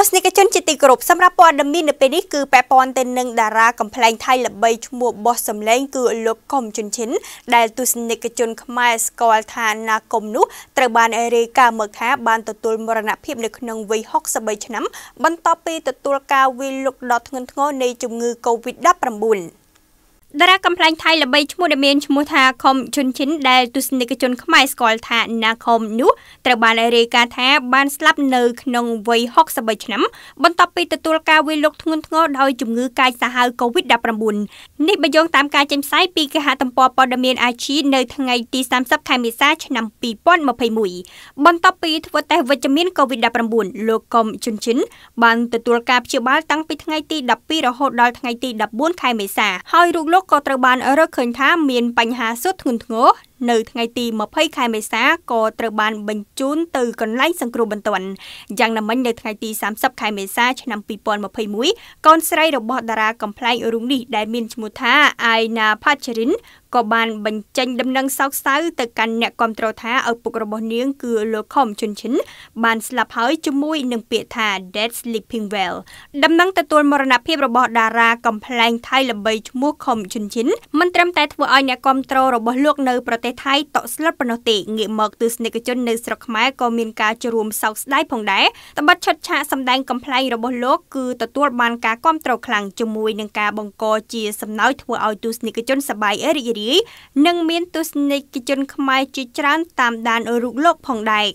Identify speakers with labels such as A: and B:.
A: ទស្សនិកជនជាទីគោរពសម្រាប់ព័ត៌មាននៅពេលនេះគឺពាក់ព័ន្ធទៅនឹងតារាកំ pl ែងថៃ ល្បីឈ្មោះបោះសម្លេងគឺលោកកុំជុនឈិនដែលទស្សនិកជនខ្មែរស្គាល់ថាណាកុំនោះត្រូវបានរាយការណ៍មកថាបានទទួលមរណភាពនៅក្នុងវ័យ63ឆ្នាំបន្ទាប់ពីទទួលការវាយលុកដ៏ធ្ងន់ធ្ងរនៃ ជំងឺ Covid-19 តារាកំប្លែងថៃល្បីឈ្មោះដែលមានឈ្មោះថាខុមជុនឈិនដែលទស្សនិកជនខ្មែរស្គាល់ថាណាខុមនោះត្រូវបានរាយការណ៍ថា បានស្លាប់នៅក្នុងវ័យ63ឆ្នាំបន្ទាប់ពីទទួលការវាយលុកធ្ងន់ធ្ងរដោយ ជំងឺកាចសាហាវ COVID-19 នេះបើយោងតាមការចេញផ្សាយពីគេហទំព័រព័ត៌មានអាជី នៅថ្ងៃទី30ខែមេសាឆ្នាំ2021បន្ទាប់ពីធ្វើតេស្តវិជ្ជមាន COVID-19 លោកខុមជុនឈិនបានទទួលការព្យាបាលតាំងពីថ្ងៃទី12រហូតដល់ថ្ងៃទី14ខែមេសាហើយរោគនោះក៏ត្រូវបានរកឃើញថាមានបញ្ហាសុទ្ធធ្ងន់ធ្ងរនៅថ្ងៃទី20ខែមេសាក៏ត្រូវបានបញ្ជូនទៅកន្លែងសង្គ្រោះបន្ទាន់យ៉ាងណាមិញនៅថ្ងៃទី30ខែមេសាឆ្នាំ2021កូនស្រីរបស់តារាកំប្លែងរូបនេះដែលមានឈ្មោះថាអាយណាផាឆេរិនក៏បានបញ្ចេញ ដំណឹងសោកសៅ ទៅកាន់អ្នកគាំទ្រថាឪពុករបស់នាង គឺលោកខំជុនឈិនបានស្លាប់ហើយជាមួយនឹងពាក្យថា Dead Sleeping Well ដំណឹងទទួលមរណភាពរបស់តារាកំប្លែងថៃល្បីឈ្មោះខំជុនឈិនមិនត្រឹមតែ ធ្វើឲ្យអ្នកគាំទ្ររបស់លោកនៅប្រទេសទេសថៃតក់ស្លុតប៉ុណ្ណោះទេងាកមកទស្សនិកជននៅស្រុកខ្មែរក៏មានការចូលរួមសោកស្ដាយផងដែរត្បិតឈុតឆាកសម្ដែងកំ pl ែងរបស់លោកគឺទទួលបានការគ្រប់គ្រងខ្លាំងជាមួយនឹងការបង្កជាសំណើចធ្វើឲ្យទស្សនិកជនសប្បាយរីករាយនិងមានទស្សនិកជនខ្មែរជាច្រើន តាមដានរូបលោកផងដែរ